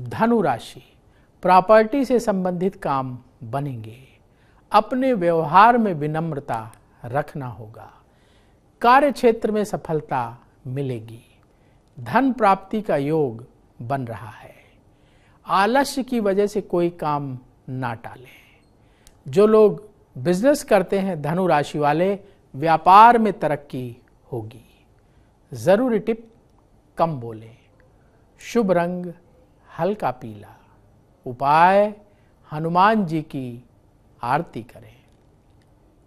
धनु राशि प्रॉपर्टी से संबंधित काम बनेंगे अपने व्यवहार में विनम्रता रखना होगा कार्य क्षेत्र में सफलता मिलेगी धन प्राप्ति का योग बन रहा है आलस्य की वजह से कोई काम ना टालें जो लोग बिजनेस करते हैं धनु राशि वाले व्यापार में तरक्की होगी ज़रूरी टिप कम बोलें शुभ रंग हल्का पीला उपाय हनुमान जी की आरती करें